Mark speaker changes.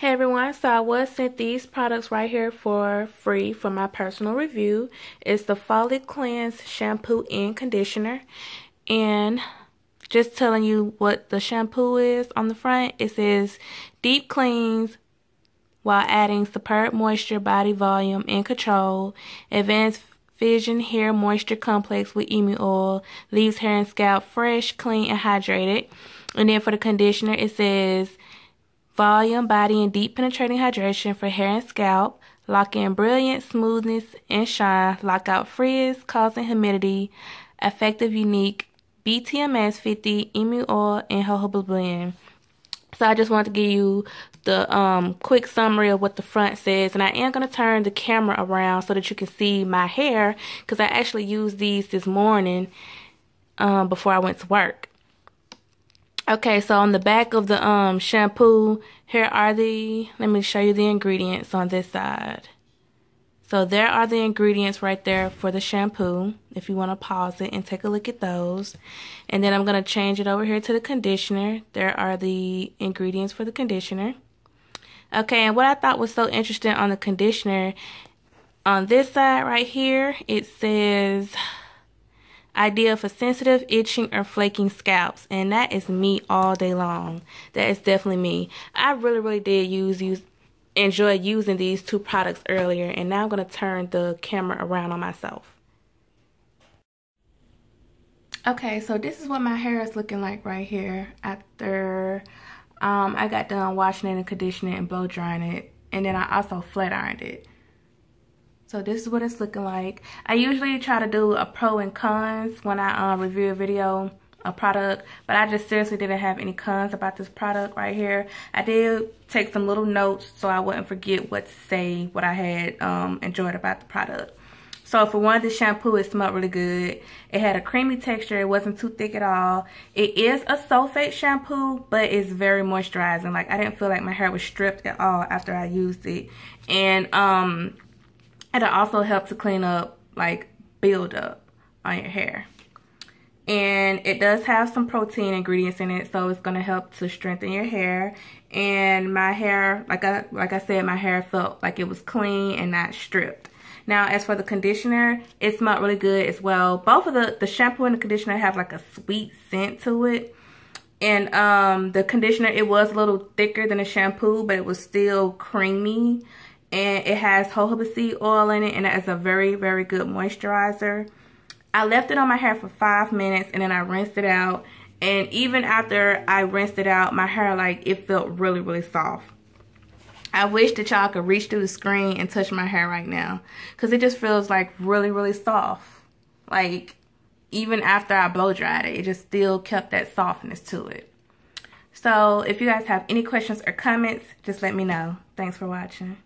Speaker 1: Hey everyone, so I was sent these products right here for free for my personal review. It's the Folly Cleanse Shampoo and Conditioner. And just telling you what the shampoo is on the front, it says deep cleans while adding superb moisture, body volume, and control, advanced Vision Hair Moisture Complex with Emu Oil. Leaves hair and scalp fresh, clean, and hydrated. And then for the conditioner, it says volume, body, and deep penetrating hydration for hair and scalp. Lock in brilliant smoothness and shine. Lock out frizz, causing humidity. Effective, unique BTMS 50 Emu Oil and Jojoba Blend. So I just wanted to give you the um, quick summary of what the front says. And I am going to turn the camera around so that you can see my hair. Because I actually used these this morning um, before I went to work. Okay, so on the back of the um shampoo, here are the, let me show you the ingredients on this side. So there are the ingredients right there for the shampoo, if you want to pause it and take a look at those. And then I'm going to change it over here to the conditioner. There are the ingredients for the conditioner. Okay, and what I thought was so interesting on the conditioner, on this side right here, it says Idea for sensitive, itching, or flaking scalps. And that is me all day long. That is definitely me. I really, really did use, use enjoy using these two products earlier. And now I'm going to turn the camera around on myself. Okay, so this is what my hair is looking like right here after um, I got done washing it and conditioning it and blow drying it. And then I also flat ironed it. So this is what it's looking like. I usually try to do a pro and cons when I uh, review a video, a product, but I just seriously didn't have any cons about this product right here. I did take some little notes so I wouldn't forget what to say, what I had um, enjoyed about the product. So for one, the shampoo, it smelled really good. It had a creamy texture. It wasn't too thick at all. It is a sulfate shampoo, but it's very moisturizing. Like, I didn't feel like my hair was stripped at all after I used it. And, um and it also helps to clean up like buildup on your hair. And it does have some protein ingredients in it, so it's gonna help to strengthen your hair. And my hair, like I like I said, my hair felt like it was clean and not stripped. Now, as for the conditioner, it smelled really good as well. Both of the, the shampoo and the conditioner have like a sweet scent to it. And um, the conditioner, it was a little thicker than the shampoo, but it was still creamy and it has jojoba seed oil in it and it's a very very good moisturizer i left it on my hair for five minutes and then i rinsed it out and even after i rinsed it out my hair like it felt really really soft i wish that y'all could reach through the screen and touch my hair right now because it just feels like really really soft like even after i blow dried it it just still kept that softness to it so if you guys have any questions or comments just let me know thanks for watching